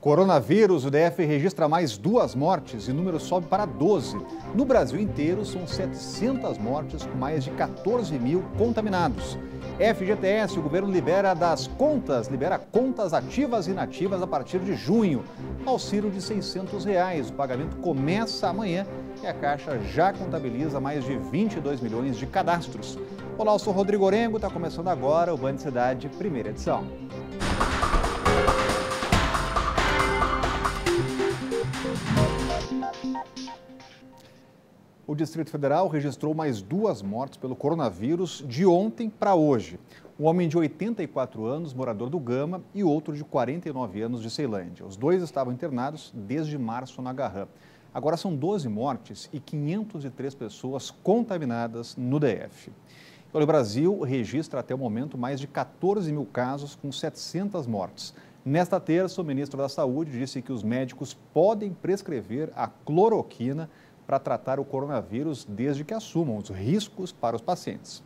Coronavírus, o DF registra mais duas mortes e o número sobe para 12. No Brasil inteiro, são 700 mortes, com mais de 14 mil contaminados. FGTS, o governo libera das contas, libera contas ativas e inativas a partir de junho. Auxílio de R$ 600, reais. o pagamento começa amanhã e a Caixa já contabiliza mais de 22 milhões de cadastros. Olá, eu sou Rodrigo Orengo, está começando agora o Band Cidade, primeira edição. o Distrito Federal registrou mais duas mortes pelo coronavírus de ontem para hoje. Um homem de 84 anos, morador do Gama, e outro de 49 anos de Ceilândia. Os dois estavam internados desde março na Garram. Agora são 12 mortes e 503 pessoas contaminadas no DF. O Brasil registra até o momento mais de 14 mil casos com 700 mortes. Nesta terça, o ministro da Saúde disse que os médicos podem prescrever a cloroquina para tratar o coronavírus desde que assumam os riscos para os pacientes.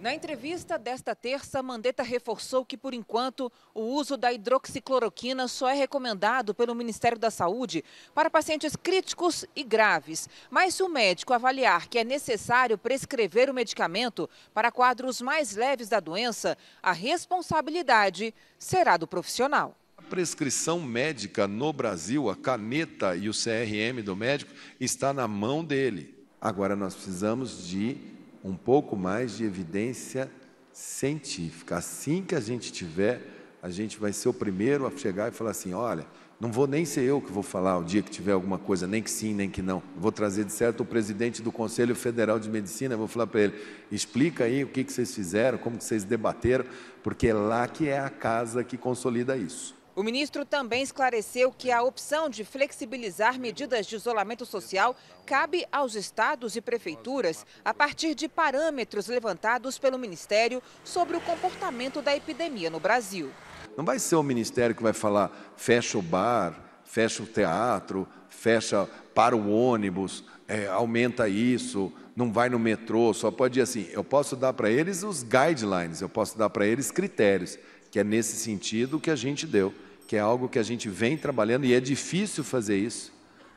Na entrevista desta terça, Mandetta reforçou que, por enquanto, o uso da hidroxicloroquina só é recomendado pelo Ministério da Saúde para pacientes críticos e graves. Mas se o médico avaliar que é necessário prescrever o medicamento para quadros mais leves da doença, a responsabilidade será do profissional prescrição médica no Brasil, a caneta e o CRM do médico está na mão dele. Agora nós precisamos de um pouco mais de evidência científica. Assim que a gente tiver, a gente vai ser o primeiro a chegar e falar assim: olha, não vou nem ser eu que vou falar o dia que tiver alguma coisa, nem que sim, nem que não. vou trazer de certo o presidente do Conselho Federal de Medicina, vou falar para ele, explica aí o que, que vocês fizeram, como que vocês debateram, porque é lá que é a casa que consolida isso. O ministro também esclareceu que a opção de flexibilizar medidas de isolamento social cabe aos estados e prefeituras a partir de parâmetros levantados pelo Ministério sobre o comportamento da epidemia no Brasil. Não vai ser o Ministério que vai falar fecha o bar, fecha o teatro, fecha para o ônibus, é, aumenta isso, não vai no metrô, só pode ir assim. Eu posso dar para eles os guidelines, eu posso dar para eles critérios, que é nesse sentido que a gente deu que é algo que a gente vem trabalhando e é difícil fazer isso,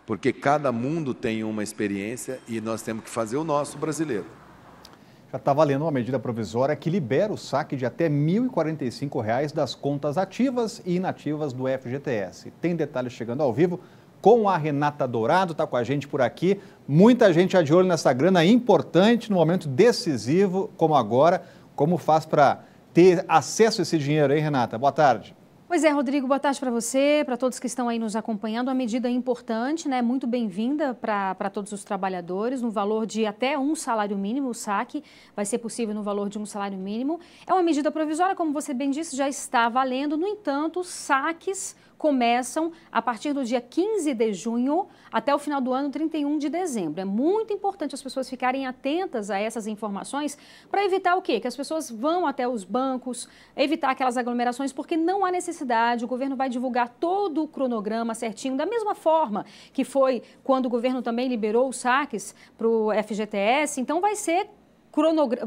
porque cada mundo tem uma experiência e nós temos que fazer o nosso brasileiro. Já está valendo uma medida provisória que libera o saque de até R$ 1.045 das contas ativas e inativas do FGTS. Tem detalhes chegando ao vivo com a Renata Dourado, está com a gente por aqui. Muita gente já de olho nessa grana importante, no momento decisivo como agora. Como faz para ter acesso a esse dinheiro, hein, Renata? Boa tarde. Pois é, Rodrigo, boa tarde para você, para todos que estão aí nos acompanhando. Uma medida é importante, né? Muito bem-vinda para todos os trabalhadores, no valor de até um salário mínimo. O saque vai ser possível no valor de um salário mínimo. É uma medida provisória, como você bem disse, já está valendo. No entanto, saques começam a partir do dia 15 de junho até o final do ano 31 de dezembro. É muito importante as pessoas ficarem atentas a essas informações para evitar o quê? Que as pessoas vão até os bancos, evitar aquelas aglomerações, porque não há necessidade. O governo vai divulgar todo o cronograma certinho, da mesma forma que foi quando o governo também liberou os saques para o FGTS. Então, vai ser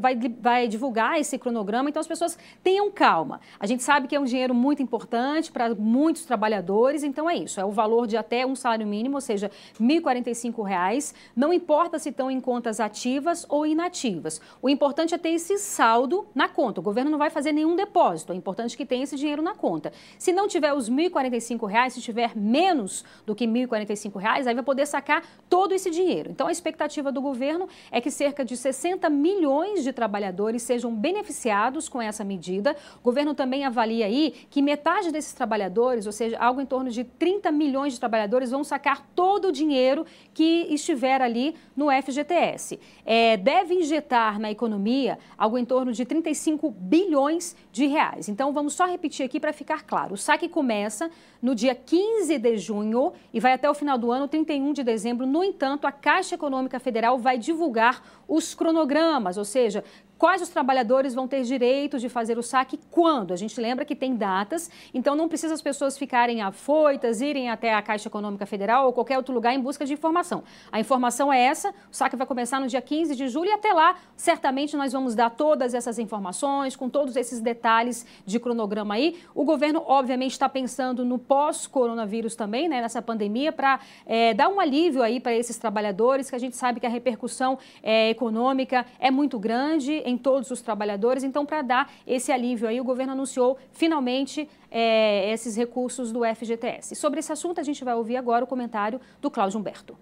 vai, vai divulgar esse cronograma, então as pessoas tenham calma. A gente sabe que é um dinheiro muito importante para muitos trabalhadores, então é isso, é o valor de até um salário mínimo, ou seja, R$ 1.045, não importa se estão em contas ativas ou inativas. O importante é ter esse saldo na conta. O governo não vai fazer nenhum depósito, é importante que tenha esse dinheiro na conta. Se não tiver os R$ 1.045, se tiver menos do que R$ 1.045, aí vai poder sacar todo esse dinheiro. Então a expectativa do governo é que cerca de 60 mil milhões de trabalhadores sejam beneficiados com essa medida. O governo também avalia aí que metade desses trabalhadores, ou seja, algo em torno de 30 milhões de trabalhadores, vão sacar todo o dinheiro que estiver ali no FGTS. É, deve injetar na economia algo em torno de 35 bilhões de reais. Então, vamos só repetir aqui para ficar claro. O saque começa no dia 15 de junho e vai até o final do ano, 31 de dezembro. No entanto, a Caixa Econômica Federal vai divulgar os cronogramas, ou seja, quais os trabalhadores vão ter direito de fazer o saque quando. A gente lembra que tem datas, então não precisa as pessoas ficarem afoitas, irem até a Caixa Econômica Federal ou qualquer outro lugar em busca de informação. A informação é essa, o saque vai começar no dia 15 de julho e até lá, certamente nós vamos dar todas essas informações, com todos esses detalhes de cronograma aí. O governo, obviamente, está pensando no pós-coronavírus também, né, nessa pandemia, para é, dar um alívio aí para esses trabalhadores, que a gente sabe que a repercussão é, econômica é muito grande em em todos os trabalhadores. Então, para dar esse alívio aí, o governo anunciou finalmente é, esses recursos do FGTS. sobre esse assunto, a gente vai ouvir agora o comentário do Cláudio Humberto.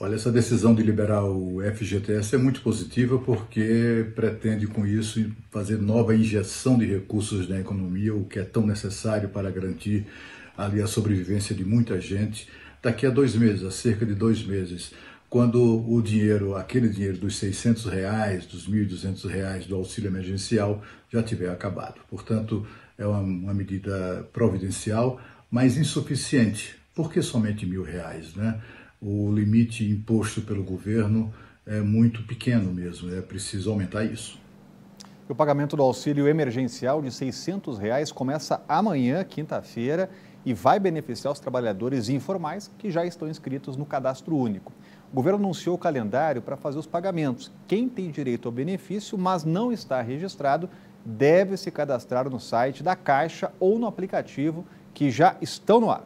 Olha, essa decisão de liberar o FGTS é muito positiva porque pretende com isso fazer nova injeção de recursos na economia, o que é tão necessário para garantir ali a sobrevivência de muita gente daqui a dois meses, a cerca de dois meses quando o dinheiro, aquele dinheiro dos 600 reais, dos 1.200 reais do auxílio emergencial já tiver acabado. Portanto, é uma, uma medida providencial, mas insuficiente. Por que somente mil reais? Né? O limite imposto pelo governo é muito pequeno mesmo, é preciso aumentar isso. O pagamento do auxílio emergencial de 600 reais começa amanhã, quinta-feira, e vai beneficiar os trabalhadores informais que já estão inscritos no cadastro único. O governo anunciou o calendário para fazer os pagamentos. Quem tem direito ao benefício, mas não está registrado, deve se cadastrar no site da Caixa ou no aplicativo que já estão no ar.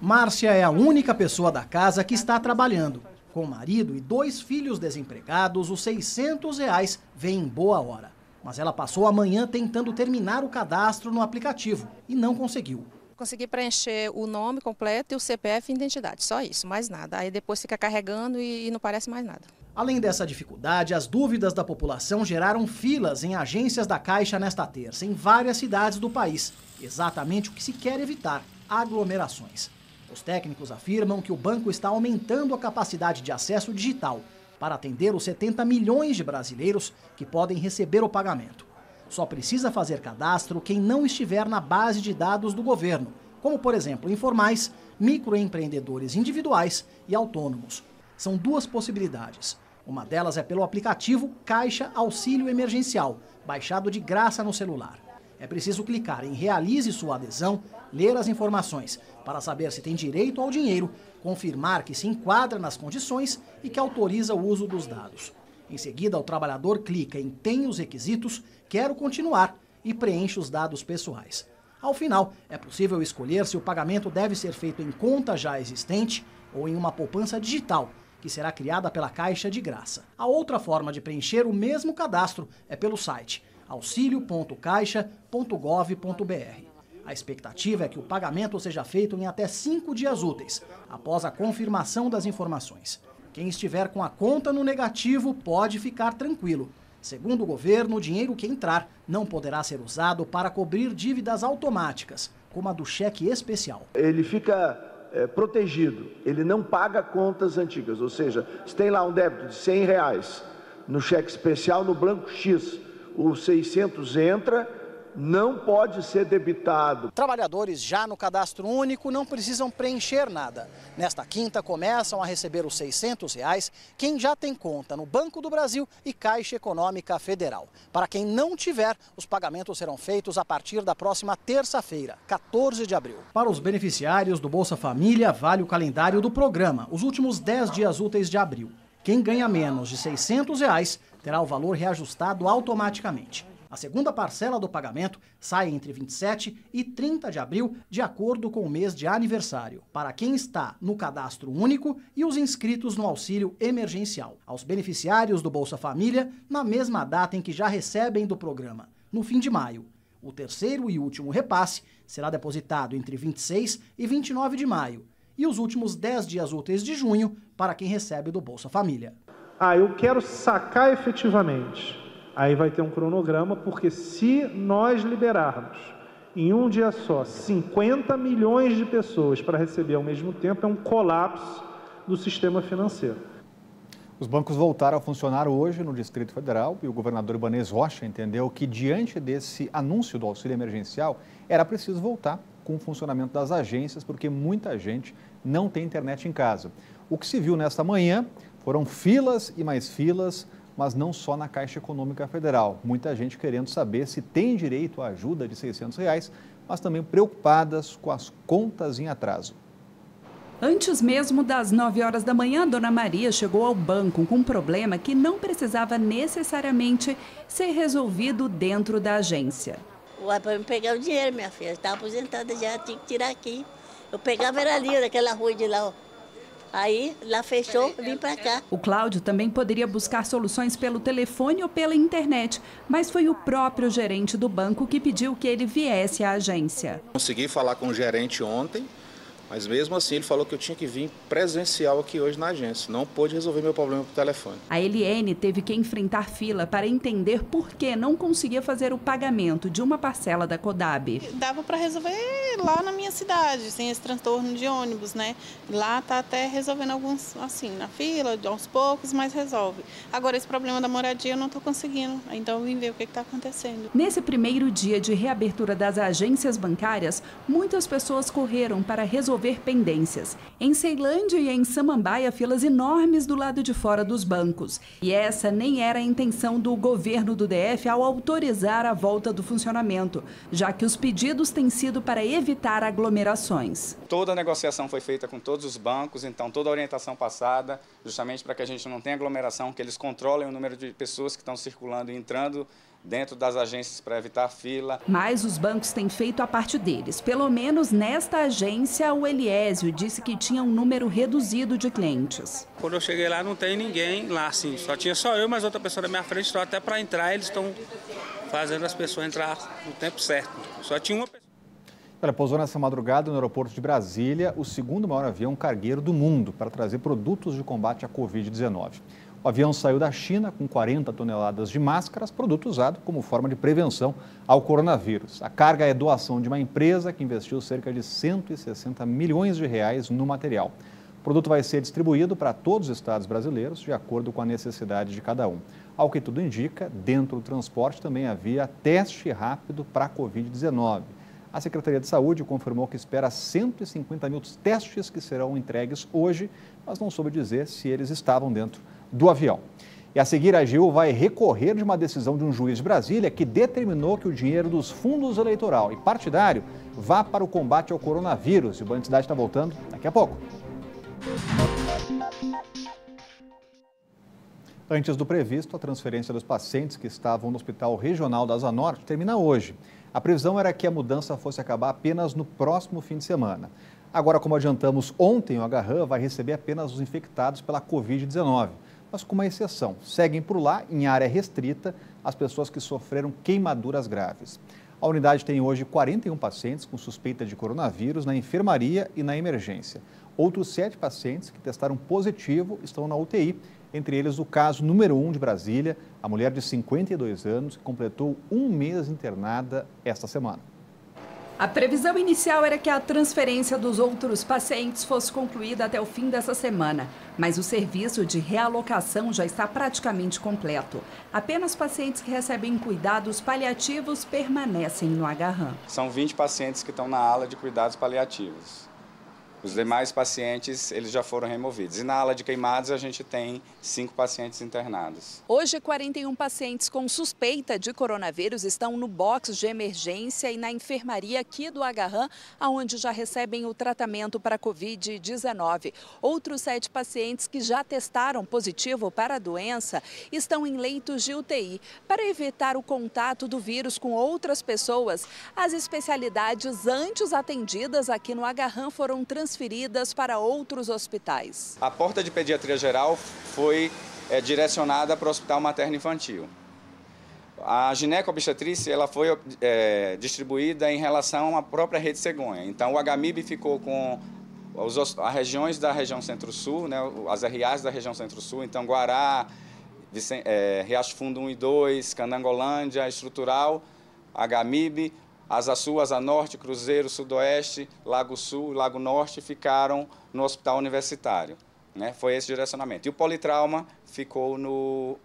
Márcia é a única pessoa da casa que está trabalhando. Com o marido e dois filhos desempregados, os 600 reais vêm em boa hora. Mas ela passou a manhã tentando terminar o cadastro no aplicativo e não conseguiu consegui preencher o nome completo e o CPF e identidade, só isso, mais nada. Aí depois fica carregando e, e não parece mais nada. Além dessa dificuldade, as dúvidas da população geraram filas em agências da Caixa nesta terça, em várias cidades do país. Exatamente o que se quer evitar: aglomerações. Os técnicos afirmam que o banco está aumentando a capacidade de acesso digital para atender os 70 milhões de brasileiros que podem receber o pagamento. Só precisa fazer cadastro quem não estiver na base de dados do governo, como, por exemplo, informais, microempreendedores individuais e autônomos. São duas possibilidades. Uma delas é pelo aplicativo Caixa Auxílio Emergencial, baixado de graça no celular. É preciso clicar em Realize sua adesão, ler as informações para saber se tem direito ao dinheiro, confirmar que se enquadra nas condições e que autoriza o uso dos dados. Em seguida, o trabalhador clica em Tem os requisitos, quero continuar e preenche os dados pessoais. Ao final, é possível escolher se o pagamento deve ser feito em conta já existente ou em uma poupança digital, que será criada pela Caixa de Graça. A outra forma de preencher o mesmo cadastro é pelo site auxilio.caixa.gov.br. A expectativa é que o pagamento seja feito em até cinco dias úteis, após a confirmação das informações. Quem estiver com a conta no negativo pode ficar tranquilo. Segundo o governo, o dinheiro que entrar não poderá ser usado para cobrir dívidas automáticas, como a do cheque especial. Ele fica é, protegido, ele não paga contas antigas. Ou seja, se tem lá um débito de 100 reais no cheque especial no banco X, o 600 entra não pode ser debitado. Trabalhadores já no cadastro único não precisam preencher nada. Nesta quinta começam a receber os 600 reais quem já tem conta no Banco do Brasil e Caixa Econômica Federal. Para quem não tiver, os pagamentos serão feitos a partir da próxima terça-feira, 14 de abril. Para os beneficiários do Bolsa Família, vale o calendário do programa, os últimos 10 dias úteis de abril. Quem ganha menos de 600 reais terá o valor reajustado automaticamente. A segunda parcela do pagamento sai entre 27 e 30 de abril, de acordo com o mês de aniversário, para quem está no cadastro único e os inscritos no auxílio emergencial. Aos beneficiários do Bolsa Família, na mesma data em que já recebem do programa, no fim de maio. O terceiro e último repasse será depositado entre 26 e 29 de maio e os últimos 10 dias úteis de junho para quem recebe do Bolsa Família. Ah, eu quero sacar efetivamente Aí vai ter um cronograma, porque se nós liberarmos em um dia só 50 milhões de pessoas para receber ao mesmo tempo, é um colapso do sistema financeiro. Os bancos voltaram a funcionar hoje no Distrito Federal e o governador Ibanez Rocha entendeu que, diante desse anúncio do auxílio emergencial, era preciso voltar com o funcionamento das agências, porque muita gente não tem internet em casa. O que se viu nesta manhã foram filas e mais filas mas não só na Caixa Econômica Federal. Muita gente querendo saber se tem direito à ajuda de 600, reais, mas também preocupadas com as contas em atraso. Antes mesmo das 9 horas da manhã, dona Maria chegou ao banco com um problema que não precisava necessariamente ser resolvido dentro da agência. Ué, para eu pegar o dinheiro, minha filha. Estava tá aposentada já, tinha que tirar aqui. Eu pegava era ali, naquela rua de lá, ó. Aí lá fechou, vim para cá. O Cláudio também poderia buscar soluções pelo telefone ou pela internet, mas foi o próprio gerente do banco que pediu que ele viesse à agência. Consegui falar com o gerente ontem. Mas mesmo assim, ele falou que eu tinha que vir presencial aqui hoje na agência. Não pôde resolver meu problema por telefone. A Eliene teve que enfrentar fila para entender por que não conseguia fazer o pagamento de uma parcela da Codab. Dava para resolver lá na minha cidade, sem esse transtorno de ônibus, né? Lá tá até resolvendo alguns, assim, na fila, aos poucos, mas resolve. Agora, esse problema da moradia eu não estou conseguindo. Então, vim ver o que está acontecendo. Nesse primeiro dia de reabertura das agências bancárias, muitas pessoas correram para resolver resolver pendências. Em Ceilândia e em Samambaia, filas enormes do lado de fora dos bancos. E essa nem era a intenção do governo do DF ao autorizar a volta do funcionamento, já que os pedidos têm sido para evitar aglomerações. Toda a negociação foi feita com todos os bancos, então toda a orientação passada, justamente para que a gente não tenha aglomeração, que eles controlem o número de pessoas que estão circulando e entrando dentro das agências para evitar fila. Mas os bancos têm feito a parte deles. Pelo menos nesta agência, o Eliésio disse que tinha um número reduzido de clientes. Quando eu cheguei lá, não tem ninguém lá, assim. Só tinha só eu, mas outra pessoa na minha frente. Só então, até para entrar, eles estão fazendo as pessoas entrar no tempo certo. Só tinha uma pessoa. Olha, pousou nessa madrugada no aeroporto de Brasília o segundo maior avião cargueiro do mundo para trazer produtos de combate à Covid-19. O avião saiu da China com 40 toneladas de máscaras, produto usado como forma de prevenção ao coronavírus. A carga é doação de uma empresa que investiu cerca de 160 milhões de reais no material. O produto vai ser distribuído para todos os estados brasileiros, de acordo com a necessidade de cada um. Ao que tudo indica, dentro do transporte também havia teste rápido para a Covid-19. A Secretaria de Saúde confirmou que espera 150 mil testes que serão entregues hoje, mas não soube dizer se eles estavam dentro do avião. E a seguir, a AGU vai recorrer de uma decisão de um juiz de Brasília que determinou que o dinheiro dos fundos eleitoral e partidário vá para o combate ao coronavírus. E o Cidade está voltando daqui a pouco. Antes do previsto, a transferência dos pacientes que estavam no Hospital Regional da Asa Norte termina hoje. A previsão era que a mudança fosse acabar apenas no próximo fim de semana. Agora, como adiantamos ontem, o Agarran vai receber apenas os infectados pela Covid-19 mas com uma exceção. Seguem por lá, em área restrita, as pessoas que sofreram queimaduras graves. A unidade tem hoje 41 pacientes com suspeita de coronavírus na enfermaria e na emergência. Outros sete pacientes que testaram positivo estão na UTI, entre eles o caso número 1 um de Brasília, a mulher de 52 anos que completou um mês internada esta semana. A previsão inicial era que a transferência dos outros pacientes fosse concluída até o fim dessa semana mas o serviço de realocação já está praticamente completo. Apenas pacientes que recebem cuidados paliativos permanecem no agarram. São 20 pacientes que estão na ala de cuidados paliativos. Os demais pacientes, eles já foram removidos. E na ala de queimados, a gente tem cinco pacientes internados. Hoje, 41 pacientes com suspeita de coronavírus estão no box de emergência e na enfermaria aqui do Agarran, aonde já recebem o tratamento para Covid-19. Outros sete pacientes que já testaram positivo para a doença estão em leitos de UTI. Para evitar o contato do vírus com outras pessoas, as especialidades antes atendidas aqui no Agarran foram transferidas transferidas para outros hospitais. A porta de pediatria geral foi é, direcionada para o Hospital Materno Infantil. A ginecobstetrícia ela foi é, distribuída em relação à própria rede cegonha. Então, o HMIB ficou com os, as regiões da região centro-sul, né, as RAs da região centro-sul, então Guará, é, Riacho Fundo 1 e 2, Canangolândia, Estrutural, HMIB, as Açu, Asa Norte, Cruzeiro, Sudoeste, Lago Sul, Lago Norte ficaram no hospital universitário. Né? Foi esse direcionamento. E o politrauma ficou no,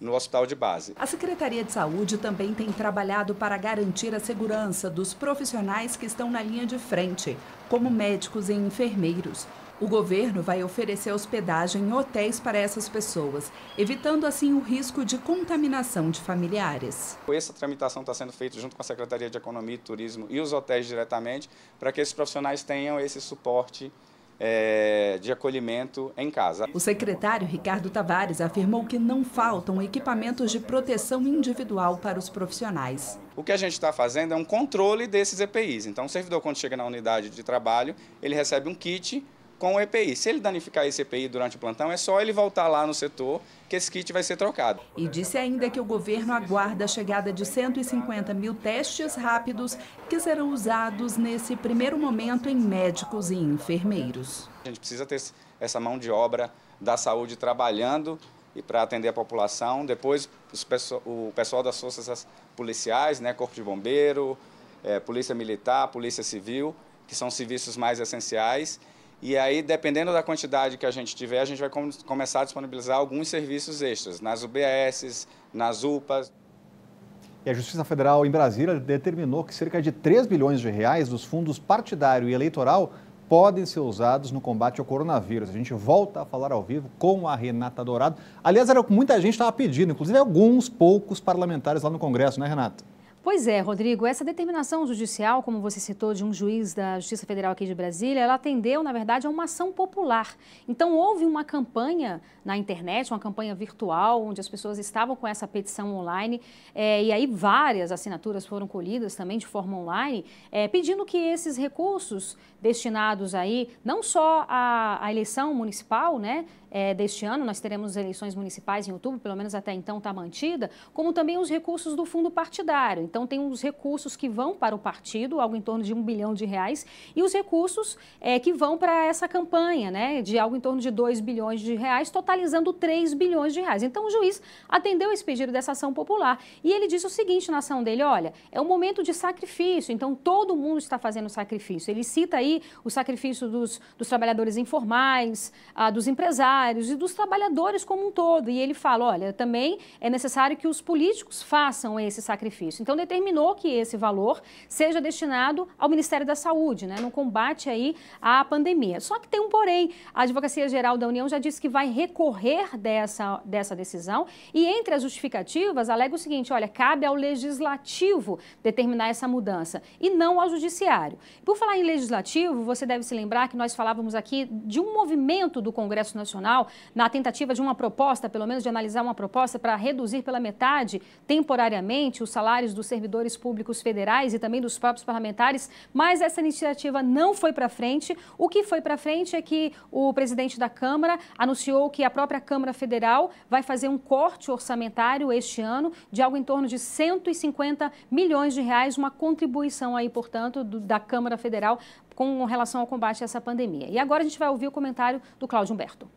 no hospital de base. A Secretaria de Saúde também tem trabalhado para garantir a segurança dos profissionais que estão na linha de frente, como médicos e enfermeiros. O governo vai oferecer hospedagem em hotéis para essas pessoas, evitando assim o risco de contaminação de familiares. Essa tramitação está sendo feita junto com a Secretaria de Economia e Turismo e os hotéis diretamente, para que esses profissionais tenham esse suporte é, de acolhimento em casa. O secretário Ricardo Tavares afirmou que não faltam equipamentos de proteção individual para os profissionais. O que a gente está fazendo é um controle desses EPIs. Então, o servidor, quando chega na unidade de trabalho, ele recebe um kit com o EPI. Se ele danificar esse EPI durante o plantão, é só ele voltar lá no setor que esse kit vai ser trocado. E disse ainda que o governo aguarda a chegada de 150 mil testes rápidos que serão usados nesse primeiro momento em médicos e enfermeiros. A gente precisa ter essa mão de obra da saúde trabalhando e para atender a população. Depois, o pessoal das forças policiais, né, corpo de bombeiro, é, polícia militar, polícia civil, que são serviços mais essenciais. E aí, dependendo da quantidade que a gente tiver, a gente vai com começar a disponibilizar alguns serviços extras, nas UBSs, nas UPAs. E a Justiça Federal em Brasília determinou que cerca de 3 bilhões de reais dos fundos partidário e eleitoral podem ser usados no combate ao coronavírus. A gente volta a falar ao vivo com a Renata Dourado. Aliás, era o que muita gente estava pedindo, inclusive alguns poucos parlamentares lá no Congresso, né, Renata? Pois é, Rodrigo, essa determinação judicial, como você citou, de um juiz da Justiça Federal aqui de Brasília, ela atendeu, na verdade, a uma ação popular. Então, houve uma campanha na internet, uma campanha virtual, onde as pessoas estavam com essa petição online, é, e aí várias assinaturas foram colhidas também de forma online, é, pedindo que esses recursos destinados aí, não só à, à eleição municipal, né, é, deste ano, nós teremos eleições municipais em outubro, pelo menos até então está mantida, como também os recursos do fundo partidário. Então, então, tem os recursos que vão para o partido, algo em torno de um bilhão de reais, e os recursos é, que vão para essa campanha, né, de algo em torno de dois bilhões de reais, totalizando três bilhões de reais. Então, o juiz atendeu esse pedido dessa ação popular e ele disse o seguinte na ação dele: olha, é um momento de sacrifício, então todo mundo está fazendo sacrifício. Ele cita aí o sacrifício dos, dos trabalhadores informais, ah, dos empresários e dos trabalhadores como um todo. E ele fala: olha, também é necessário que os políticos façam esse sacrifício. Então, determinou que esse valor seja destinado ao Ministério da Saúde, né, no combate aí à pandemia. Só que tem um porém, a Advocacia Geral da União já disse que vai recorrer dessa, dessa decisão e entre as justificativas alega o seguinte, olha, cabe ao legislativo determinar essa mudança e não ao judiciário. Por falar em legislativo, você deve se lembrar que nós falávamos aqui de um movimento do Congresso Nacional na tentativa de uma proposta, pelo menos de analisar uma proposta para reduzir pela metade, temporariamente, os salários dos servidores públicos federais e também dos próprios parlamentares, mas essa iniciativa não foi para frente. O que foi para frente é que o presidente da Câmara anunciou que a própria Câmara Federal vai fazer um corte orçamentário este ano de algo em torno de 150 milhões de reais, uma contribuição aí, portanto, do, da Câmara Federal com relação ao combate a essa pandemia. E agora a gente vai ouvir o comentário do Cláudio Humberto.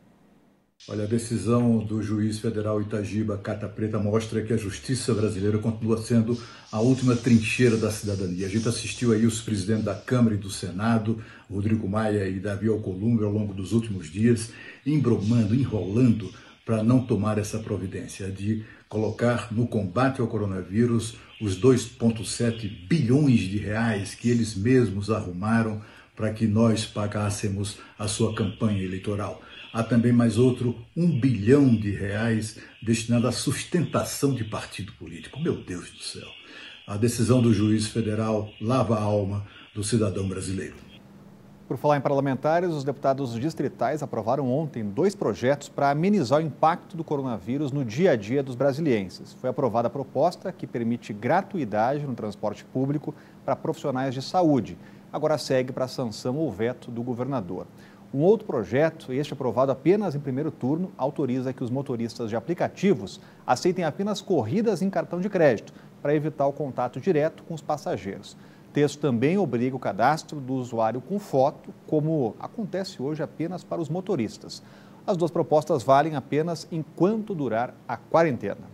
Olha, a decisão do juiz federal Itagiba Cata Preta mostra que a justiça brasileira continua sendo a última trincheira da cidadania. A gente assistiu aí os presidentes da Câmara e do Senado, Rodrigo Maia e Davi Alcolumbre, ao longo dos últimos dias, embromando, enrolando para não tomar essa providência de colocar no combate ao coronavírus os 2,7 bilhões de reais que eles mesmos arrumaram para que nós pagássemos a sua campanha eleitoral. Há também mais outro um bilhão de reais destinado à sustentação de partido político. Meu Deus do céu! A decisão do juiz federal lava a alma do cidadão brasileiro. Por falar em parlamentares, os deputados distritais aprovaram ontem dois projetos para amenizar o impacto do coronavírus no dia a dia dos brasileiros. Foi aprovada a proposta que permite gratuidade no transporte público para profissionais de saúde. Agora segue para a sanção ou veto do governador. Um outro projeto, este aprovado apenas em primeiro turno, autoriza que os motoristas de aplicativos aceitem apenas corridas em cartão de crédito, para evitar o contato direto com os passageiros. O texto também obriga o cadastro do usuário com foto, como acontece hoje apenas para os motoristas. As duas propostas valem apenas enquanto durar a quarentena.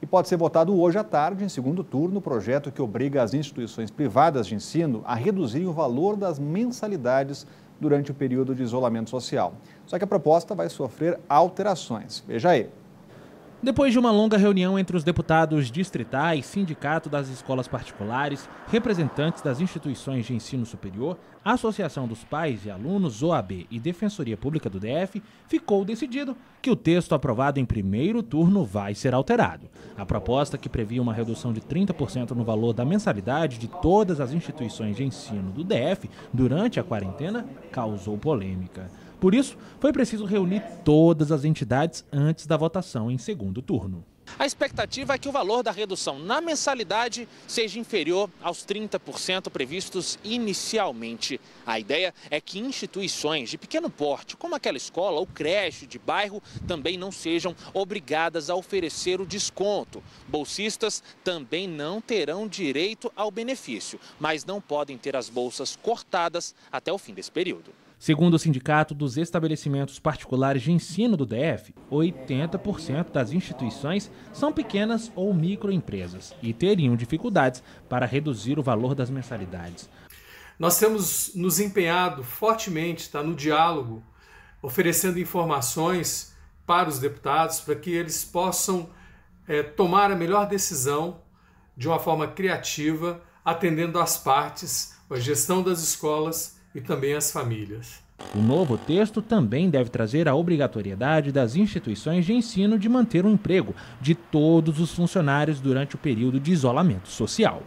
E pode ser votado hoje à tarde, em segundo turno, o projeto que obriga as instituições privadas de ensino a reduzirem o valor das mensalidades durante o período de isolamento social. Só que a proposta vai sofrer alterações. Veja aí. Depois de uma longa reunião entre os deputados distritais, sindicato das escolas particulares, representantes das instituições de ensino superior, Associação dos Pais e Alunos, OAB e Defensoria Pública do DF, ficou decidido que o texto aprovado em primeiro turno vai ser alterado. A proposta, que previa uma redução de 30% no valor da mensalidade de todas as instituições de ensino do DF durante a quarentena, causou polêmica. Por isso, foi preciso reunir todas as entidades antes da votação em segundo turno. A expectativa é que o valor da redução na mensalidade seja inferior aos 30% previstos inicialmente. A ideia é que instituições de pequeno porte, como aquela escola ou creche de bairro, também não sejam obrigadas a oferecer o desconto. Bolsistas também não terão direito ao benefício, mas não podem ter as bolsas cortadas até o fim desse período. Segundo o Sindicato dos Estabelecimentos Particulares de Ensino do DF, 80% das instituições são pequenas ou microempresas e teriam dificuldades para reduzir o valor das mensalidades. Nós temos nos empenhado fortemente está no diálogo, oferecendo informações para os deputados para que eles possam é, tomar a melhor decisão de uma forma criativa, atendendo às partes, a gestão das escolas e também as famílias. O novo texto também deve trazer a obrigatoriedade das instituições de ensino de manter o emprego de todos os funcionários durante o período de isolamento social.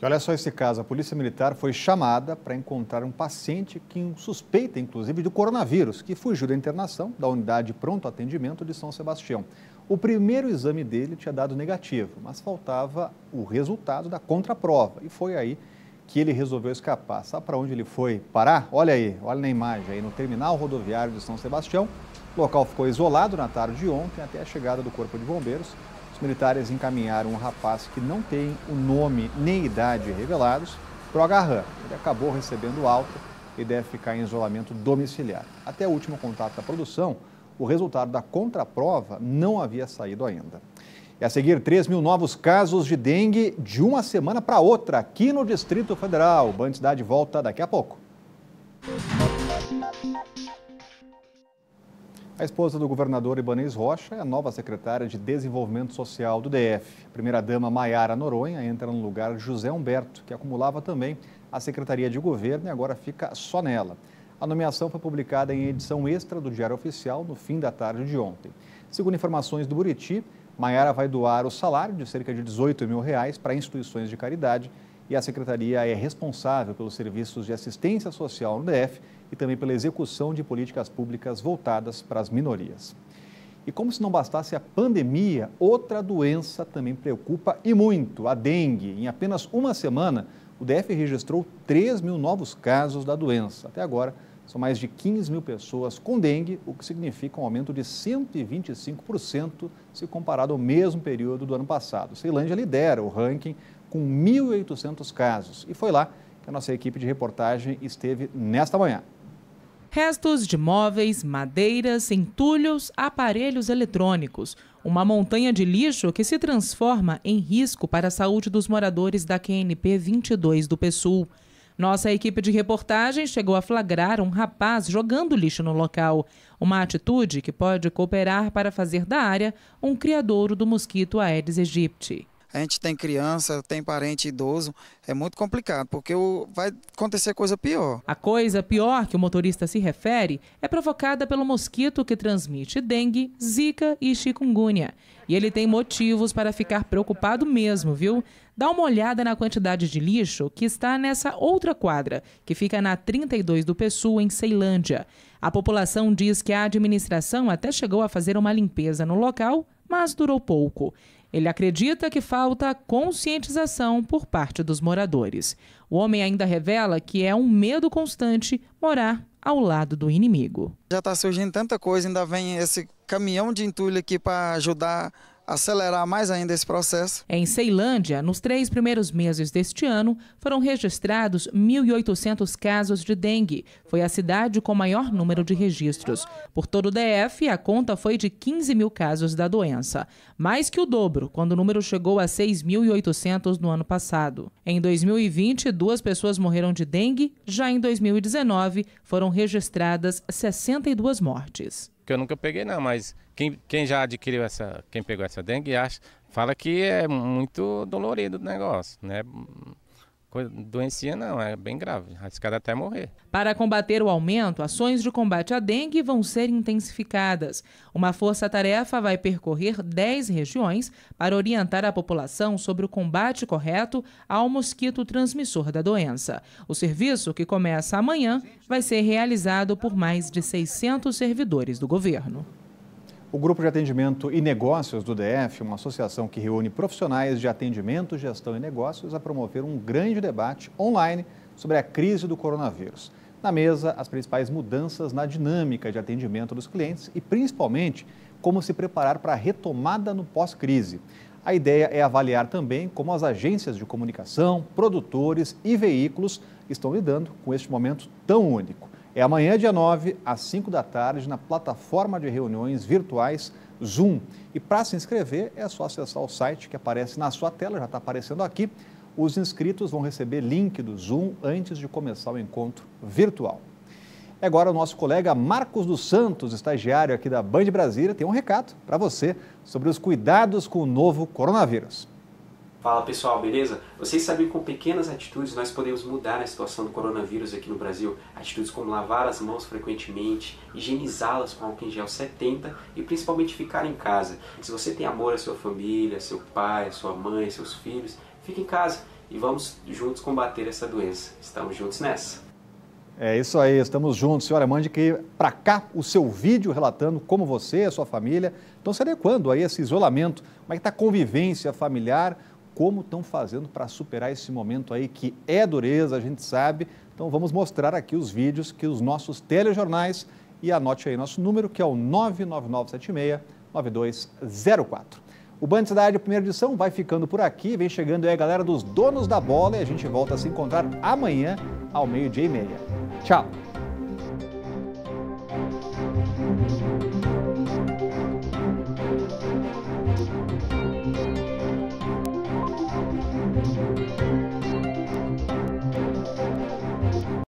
E olha só esse caso: a Polícia Militar foi chamada para encontrar um paciente que suspeita, inclusive, do coronavírus, que fugiu da internação da unidade Pronto Atendimento de São Sebastião. O primeiro exame dele tinha dado negativo, mas faltava o resultado da contraprova e foi aí que que ele resolveu escapar. Sabe para onde ele foi parar? Olha aí, olha na imagem aí, no terminal rodoviário de São Sebastião. O local ficou isolado na tarde de ontem até a chegada do Corpo de Bombeiros. Os militares encaminharam um rapaz que não tem o nome nem idade revelados para o agarram. Ele acabou recebendo alta e deve ficar em isolamento domiciliar. Até o último contato da produção, o resultado da contraprova não havia saído ainda. É a seguir, 3 mil novos casos de dengue de uma semana para outra aqui no Distrito Federal. Band de volta daqui a pouco. A esposa do governador Ibanez Rocha é a nova secretária de Desenvolvimento Social do DF. A primeira-dama Maiara Noronha entra no lugar de José Humberto, que acumulava também a Secretaria de Governo e agora fica só nela. A nomeação foi publicada em edição extra do Diário Oficial no fim da tarde de ontem. Segundo informações do Buriti, Maiara vai doar o salário de cerca de 18 mil reais para instituições de caridade e a secretaria é responsável pelos serviços de assistência social no DF e também pela execução de políticas públicas voltadas para as minorias. E como se não bastasse a pandemia, outra doença também preocupa e muito, a dengue. Em apenas uma semana, o DF registrou 3 mil novos casos da doença. Até agora, são mais de 15 mil pessoas com dengue, o que significa um aumento de 125% se comparado ao mesmo período do ano passado. Ceilândia lidera o ranking com 1.800 casos e foi lá que a nossa equipe de reportagem esteve nesta manhã. Restos de móveis, madeiras, entulhos, aparelhos eletrônicos. Uma montanha de lixo que se transforma em risco para a saúde dos moradores da QNP 22 do PSUL. Nossa equipe de reportagem chegou a flagrar um rapaz jogando lixo no local. Uma atitude que pode cooperar para fazer da área um criadouro do mosquito Aedes aegypti a gente tem criança, tem parente idoso, é muito complicado, porque vai acontecer coisa pior. A coisa pior que o motorista se refere é provocada pelo mosquito que transmite dengue, zika e chikungunya. E ele tem motivos para ficar preocupado mesmo, viu? Dá uma olhada na quantidade de lixo que está nessa outra quadra, que fica na 32 do Pessu, em Ceilândia. A população diz que a administração até chegou a fazer uma limpeza no local, mas durou pouco. Ele acredita que falta conscientização por parte dos moradores. O homem ainda revela que é um medo constante morar ao lado do inimigo. Já está surgindo tanta coisa, ainda vem esse caminhão de entulho aqui para ajudar acelerar mais ainda esse processo. Em Ceilândia, nos três primeiros meses deste ano, foram registrados 1.800 casos de dengue. Foi a cidade com maior número de registros. Por todo o DF, a conta foi de 15 mil casos da doença, mais que o dobro, quando o número chegou a 6.800 no ano passado. Em 2020, duas pessoas morreram de dengue, já em 2019 foram registradas 62 mortes que eu nunca peguei não, mas quem, quem já adquiriu essa, quem pegou essa dengue, acha, fala que é muito dolorido o negócio, né? doença não, é bem grave, arriscada até morrer. Para combater o aumento, ações de combate à dengue vão ser intensificadas. Uma força-tarefa vai percorrer 10 regiões para orientar a população sobre o combate correto ao mosquito transmissor da doença. O serviço, que começa amanhã, vai ser realizado por mais de 600 servidores do governo. O Grupo de Atendimento e Negócios do DF, uma associação que reúne profissionais de atendimento, gestão e negócios, a promover um grande debate online sobre a crise do coronavírus. Na mesa, as principais mudanças na dinâmica de atendimento dos clientes e, principalmente, como se preparar para a retomada no pós-crise. A ideia é avaliar também como as agências de comunicação, produtores e veículos estão lidando com este momento tão único. É amanhã, dia 9, às 5 da tarde, na plataforma de reuniões virtuais Zoom. E para se inscrever, é só acessar o site que aparece na sua tela, já está aparecendo aqui. Os inscritos vão receber link do Zoom antes de começar o encontro virtual. Agora, o nosso colega Marcos dos Santos, estagiário aqui da Band Brasília, tem um recado para você sobre os cuidados com o novo coronavírus. Fala pessoal, beleza? Vocês sabem que com pequenas atitudes nós podemos mudar a situação do coronavírus aqui no Brasil? Atitudes como lavar as mãos frequentemente, higienizá-las com álcool em gel 70 e principalmente ficar em casa. Se você tem amor à sua família, seu pai, sua mãe, seus filhos, fique em casa e vamos juntos combater essa doença. Estamos juntos nessa. É isso aí, estamos juntos. Senhora, mande que para cá o seu vídeo relatando como você e a sua família estão se adequando a esse isolamento, como é que está a convivência familiar, como estão fazendo para superar esse momento aí que é dureza, a gente sabe. Então vamos mostrar aqui os vídeos que os nossos telejornais e anote aí nosso número que é o 99976 9204. O Band Cidade, primeira edição, vai ficando por aqui. Vem chegando aí a galera dos donos da bola e a gente volta a se encontrar amanhã ao meio-dia e meia. Tchau!